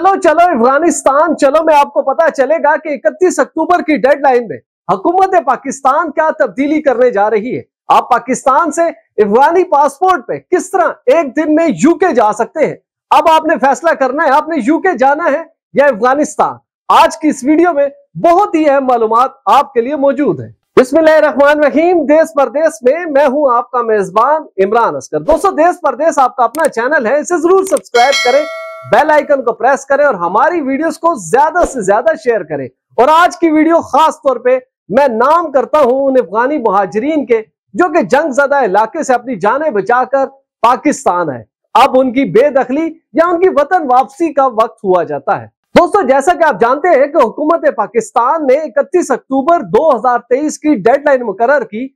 चलो चलो अफगानिस्तान चलो मैं आपको पता चलेगा कि 31 अक्टूबर की डेडलाइन में हुकूमत पाकिस्तान क्या तब्दीली करने जा रही है आप पाकिस्तान से अफगानी पासपोर्ट पे किस तरह एक दिन में यूके जा सकते हैं अब आपने फैसला करना है आपने यूके जाना है या अफगानिस्तान आज की इस वीडियो में बहुत ही अहम मालूम आपके लिए मौजूद है रहमान रहीम देश परदेश में मैं हूं आपका मेजबान इमरान असकर दोस्तों देश परदेश आपका अपना चैनल है इसे जरूर सब्सक्राइब करें बेल आइकन को प्रेस करें और हमारी वीडियोस को ज्यादा से ज्यादा शेयर करें और आज की वीडियो खास तौर पे मैं नाम करता हूं उन अफगानी महाजरीन के जो कि जंग ज्यादा इलाके से अपनी जानें बचाकर पाकिस्तान आए अब उनकी बेदखली या उनकी वतन वापसी का वक्त हुआ जाता है दोस्तों जैसा कि आप जानते हैं कि हुकूमत पाकिस्तान ने इकतीस अक्टूबर दो की डेडलाइन मुकर की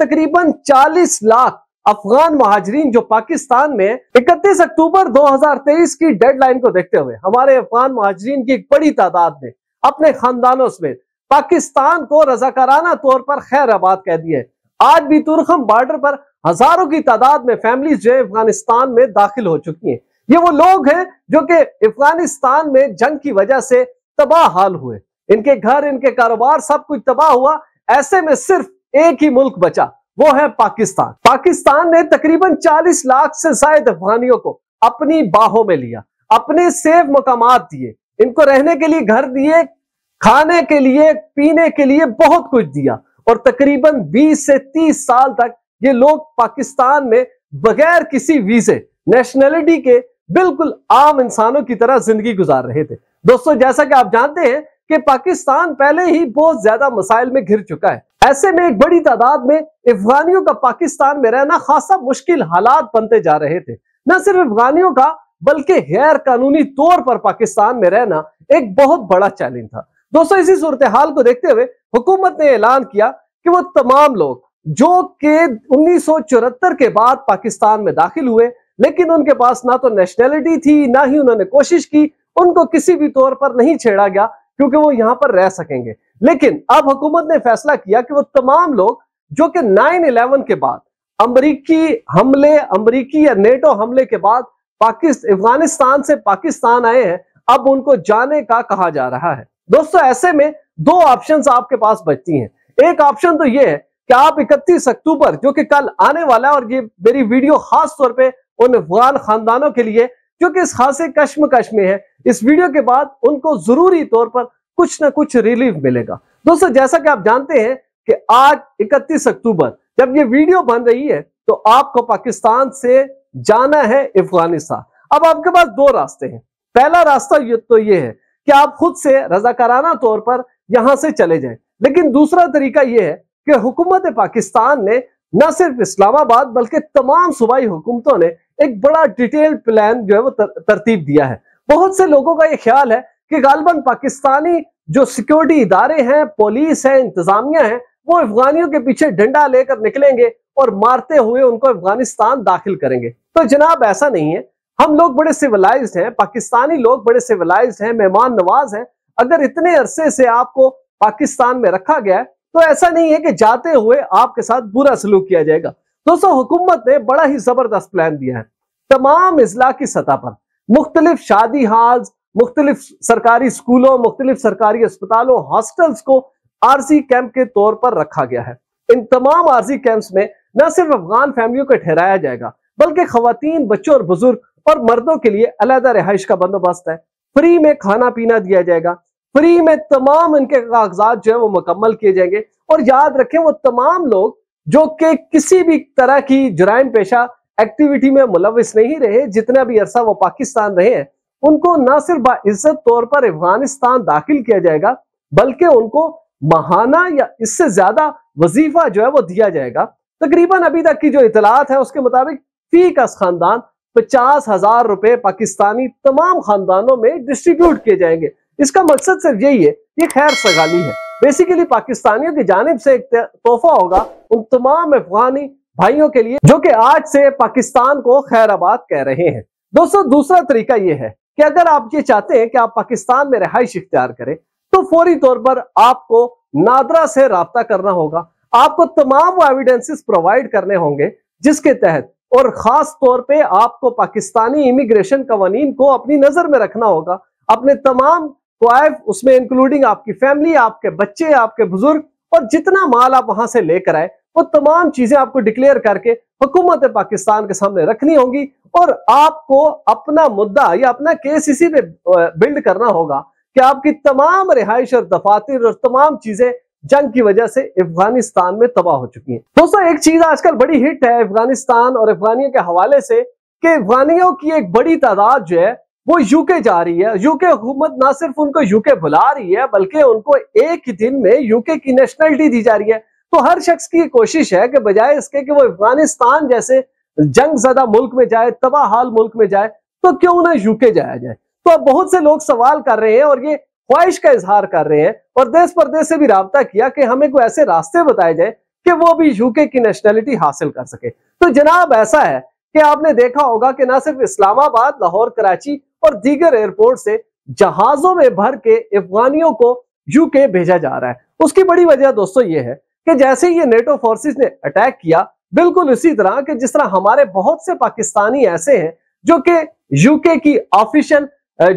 तकरीबन चालीस लाख अफगान महाजरीन जो पाकिस्तान में 31 अक्टूबर 2023 की डेडलाइन को देखते हुए हमारे अफगान महाजरीन की एक बड़ी तादाद ने अपने खानदानों समेत पाकिस्तान को रजाकाराना तौर पर खैर आबाद कह दिए आज भी तुरखम बॉर्डर पर हजारों की तादाद में फैमिलीज जो अफगानिस्तान में दाखिल हो चुकी हैं ये वो लोग हैं जो कि अफगानिस्तान में जंग की वजह से तबाह हाल हुए इनके घर इनके कारोबार सब कुछ तबाह हुआ ऐसे में सिर्फ एक ही मुल्क बचा वो है पाकिस्तान पाकिस्तान ने तकरीबन 40 लाख से शायद अफगानियों को अपनी बाहों में लिया अपने सेफ मकाम दिए इनको रहने के लिए घर दिए खाने के लिए पीने के लिए बहुत कुछ दिया और तकरीबन 20 से 30 साल तक ये लोग पाकिस्तान में बगैर किसी वीजे नेशनलिटी के बिल्कुल आम इंसानों की तरह जिंदगी गुजार रहे थे दोस्तों जैसा कि आप जानते हैं कि पाकिस्तान पहले ही बहुत ज्यादा मसाइल में घिर चुका है ऐसे में एक बड़ी तादाद में अफगानियों का पाकिस्तान में रहना खासा मुश्किल हालात बनते जा रहे थे न सिर्फ अफगानियों का बल्कि गैर कानूनी तौर पर पाकिस्तान में रहना एक बहुत बड़ा चैलेंज था दोस्तों इसी सूरत हाल को देखते हुए हुकूमत ने ऐलान किया कि वो तमाम लोग जो कि उन्नीस के बाद पाकिस्तान में दाखिल हुए लेकिन उनके पास ना तो नेशनैलिटी थी ना ही उन्होंने कोशिश की उनको किसी भी तौर पर नहीं छेड़ा गया क्योंकि वो यहां पर रह सकेंगे लेकिन अब हुकूमत ने फैसला किया कि वो तमाम लोग जो कि नाइन इलेवन के बाद अमरीकी हमले अमरीकी या नेटो हमले के बाद पाकिस्तान अफगानिस्तान से पाकिस्तान आए हैं अब उनको जाने का कहा जा रहा है दोस्तों ऐसे में दो ऑप्शंस आपके पास बचती हैं एक ऑप्शन तो ये है कि आप 31 अक्टूबर जो कि कल आने वाला है और ये मेरी वीडियो खास तौर पे उन अफगान खानदानों के लिए जो कि इस खासे कश्म में है इस वीडियो के बाद उनको जरूरी तौर पर कुछ ना कुछ रिलीफ मिलेगा दोस्तों जैसा कि आप जानते हैं कि आज 31 अक्टूबर जब ये वीडियो बन रही है तो आपको पाकिस्तान से जाना है अफगानिस्तान अब आपके पास दो रास्ते हैं पहला रास्ता ये तो ये है कि आप खुद से रजाकाराना तौर पर यहां से चले जाएं लेकिन दूसरा तरीका यह है कि हुकूमत पाकिस्तान ने न सिर्फ इस्लामाबाद बल्कि तमाम सूबाई हुकूमतों ने एक बड़ा डिटेल प्लान जो है वो तर, तरतीब दिया है बहुत से लोगों का यह ख्याल है कि गालबन पाकिस्तानी जो सिक्योरिटी इदारे हैं पुलिस है इंतजामिया है वो अफगानियों के पीछे डंडा लेकर निकलेंगे और मारते हुए उनको अफगानिस्तान दाखिल करेंगे तो जनाब ऐसा नहीं है हम लोग बड़े सिविलाइज हैं पाकिस्तानी लोग बड़े सिविलाइज हैं मेहमान नवाज हैं अगर इतने अरसे से आपको पाकिस्तान में रखा गया है तो ऐसा नहीं है कि जाते हुए आपके साथ बुरा सलूक किया जाएगा दोस्तों हुकूमत ने बड़ा ही जबरदस्त प्लान दिया है तमाम अजला की सतह पर मुख्तलिफ शादी हाल मुख्तलिफ सरकारी स्कूलों मुख्तलिफ सरकारी अस्पतालों हॉस्टल्स को आरजी कैंप के तौर पर रखा गया है इन तमाम आरजी कैंप्स में न सिर्फ अफगान फैमिलियों को ठहराया जाएगा बल्कि खातन बच्चों और बुजुर्ग और मर्दों के लिए अलहदा रिहाइश का बंदोबस्त है फ्री में खाना पीना दिया जाएगा फ्री में तमाम इनके कागजात जो है वो मुकम्मल किए जाएंगे और याद रखें वो तमाम लोग जो कि किसी भी तरह की जुराइम पेशा एक्टिविटी में मुलविस नहीं रहे जितना भी अरसा वो पाकिस्तान रहे हैं उनको न सिर्फ बाइज्जत तौर पर अफगानिस्तान दाखिल किया जाएगा बल्कि उनको महाना या इससे ज्यादा वजीफा जो है वो दिया जाएगा तकरीबन अभी तक की जो इतलात है उसके मुताबिक फी का खानदान पचास हजार रुपए पाकिस्तानी तमाम खानदानों में डिस्ट्रीब्यूट किए जाएंगे इसका मकसद सिर्फ यही है ये खैर सगाली है बेसिकली पाकिस्तानियों की जानब से एक तोहफा होगा उन तमाम अफगानी भाइयों के लिए जो कि आज से पाकिस्तान को खैराबाद कह रहे हैं दोस्तों दूसरा तरीका यह है कि अगर आप ये चाहते हैं कि आप पाकिस्तान में रहाइश इख्तियार करें तो फौरी तौर पर आपको नादरा से रबता करना होगा आपको तमाम वो एविडेंसेस प्रोवाइड करने होंगे जिसके तहत और खास तौर पे आपको पाकिस्तानी इमिग्रेशन कवानीन को अपनी नजर में रखना होगा अपने तमाम वाइफ उसमें इंक्लूडिंग आपकी फैमिली आपके बच्चे आपके बुजुर्ग और जितना माल आप वहां से लेकर आए वो तमाम चीजें आपको डिक्लेयर करके हुकूमत पाकिस्तान के सामने रखनी होगी और आपको अपना मुद्दा या अपना केस इसी पे बिल्ड करना होगा कि आपकी तमाम रिहाइश और दफातर और तमाम चीजें जंग की वजह से अफगानिस्तान में तबाह हो चुकी हैं दोस्तों एक चीज आजकल बड़ी हिट है अफगानिस्तान और अफगानियों के हवाले से कि अफगानियों की एक बड़ी तादाद जो है वो यूके जा रही है यूके हुकूमत ना सिर्फ उनको यूके बुला रही है बल्कि उनको एक ही दिन में यूके की नेशनलिटी दी जा रही है तो हर शख्स की कोशिश है कि बजाय इसके कि वो अफगानिस्तान जैसे जंग जदा मुल्क में जाए तबाह हाल मुल्क में जाए तो क्यों ना यूके जाया जाए तो अब बहुत से लोग सवाल कर रहे हैं और ये ख्वाहिश का इजहार कर रहे हैं और देश परदेश से भी रबता किया कि हमें कोई ऐसे रास्ते बताए जाए कि वो भी यूके की नेशनैलिटी हासिल कर सके तो जनाब ऐसा है कि आपने देखा होगा कि ना सिर्फ इस्लामाबाद लाहौर कराची और दीगर एयरपोर्ट से जहाजों में भर के अफगानियों को यूके भेजा जा रहा है उसकी बड़ी वजह दोस्तों ये है कि जैसे ही ये नेटो फोर्सेस ने अटैक किया बिल्कुल उसी तरह कि जिस तरह हमारे बहुत से पाकिस्तानी ऐसे हैं जो कि यूके की ऑफिशियल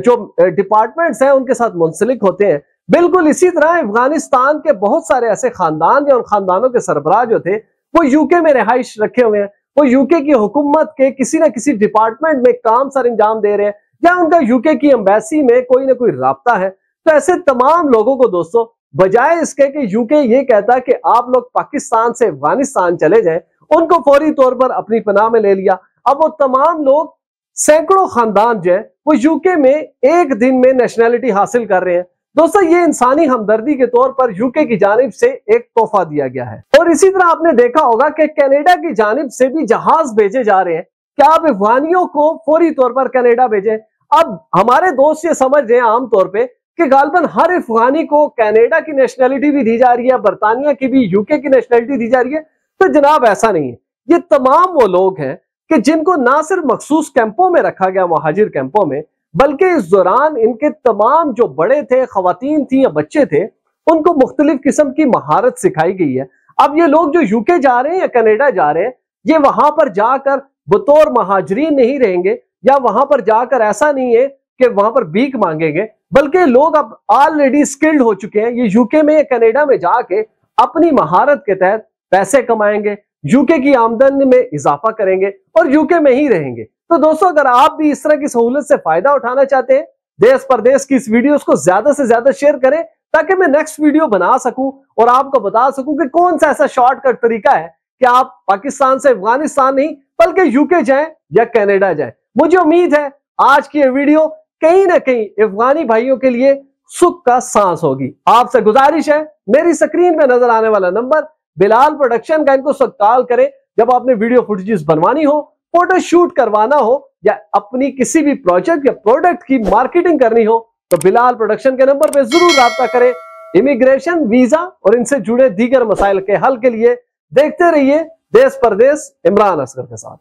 जो डिपार्टमेंट्स हैं उनके साथ मुंसलिक होते हैं बिल्कुल इसी तरह अफगानिस्तान के बहुत सारे ऐसे खानदान या उन खानदानों के सरबराह जो थे वो यूके में रिहाइश रखे हुए हैं वो यूके की हुकूमत के किसी ना किसी डिपार्टमेंट में काम सर अंजाम दे रहे हैं या उनका यूके की एम्बेसी में कोई ना कोई रबता है तो ऐसे तमाम लोगों को दोस्तों बजाय इसके कि यूके ये कहता कि आप लोग पाकिस्तान से अफगानिस्तान चले जाएं उनको फौरी तौर पर अपनी पनाह में ले लिया अब वो तमाम लोग सैकड़ों खानदान जो है वो यूके में एक दिन में नेशनैलिटी हासिल कर रहे हैं दोस्तों ये इंसानी हमदर्दी के तौर पर यूके की जानब से एक तोहफा दिया गया है और इसी तरह आपने देखा होगा कि कनाडा की जानब से भी जहाज भेजे जा रहे हैं क्या आप अफगानियों को फौरी तौर पर कनाडा भेजें अब हमारे दोस्त ये समझ रहे हैं आमतौर पर कि गालबन हर अफगानी को कनाडा की नेशनैलिटी भी दी जा रही है बरतानिया की भी यूके की नेशनैलिटी दी जा रही है तो जनाब ऐसा नहीं है ये तमाम वो लोग हैं कि जिनको ना सिर्फ मखसूस कैंपों में रखा गया महाजिर कैंपों में बल्कि इस दौरान इनके तमाम जो बड़े थे खातन थी या बच्चे थे उनको मुख्तलिफ किस्म की महारत सिखाई गई है अब ये लोग जो यूके जा रहे हैं या कनेडा जा रहे हैं ये वहां पर जाकर बतौर महाजरीन नहीं रहेंगे या वहां पर जाकर ऐसा नहीं है कि वहां पर भीख मांगेंगे बल्कि लोग अब ऑलरेडी स्किल्ड हो चुके हैं ये यूके में या कनेडा में जाके अपनी महारत के तहत पैसे कमाएंगे यूके की आमदनी में इजाफा करेंगे और यूके में ही रहेंगे तो दोस्तों अगर आप भी इस तरह की सहूलत से फायदा उठाना चाहते हैं देश परदेश की इस वीडियो को ज्यादा से ज्यादा शेयर करें ताकि मैं नेक्स्ट वीडियो बना सकूं और आपको बता सकूं कि कौन सा ऐसा शॉर्टकट तरीका है कि आप पाकिस्तान से अफगानिस्तान नहीं बल्कि यूके जाएं या कनाडा जाएं मुझे उम्मीद है आज की ये वीडियो कहीं ना कहीं अफगानी भाइयों के लिए सुख का सांस होगी आपसे गुजारिश है मेरी स्क्रीन में नजर आने वाला नंबर बिलाल प्रोडक्शन का इनको सत्काल करें जब आपने वीडियो फुटेजेस बनवानी हो फोटोशूट करवाना हो या अपनी किसी भी प्रोजेक्ट या प्रोडक्ट की मार्केटिंग करनी हो तो बिलाल प्रोडक्शन के नंबर पर जरूर रहा करें इमिग्रेशन वीजा और इनसे जुड़े दीगर मसाइल के हल के लिए देखते रहिए देश परदेश इमरान असगर के साथ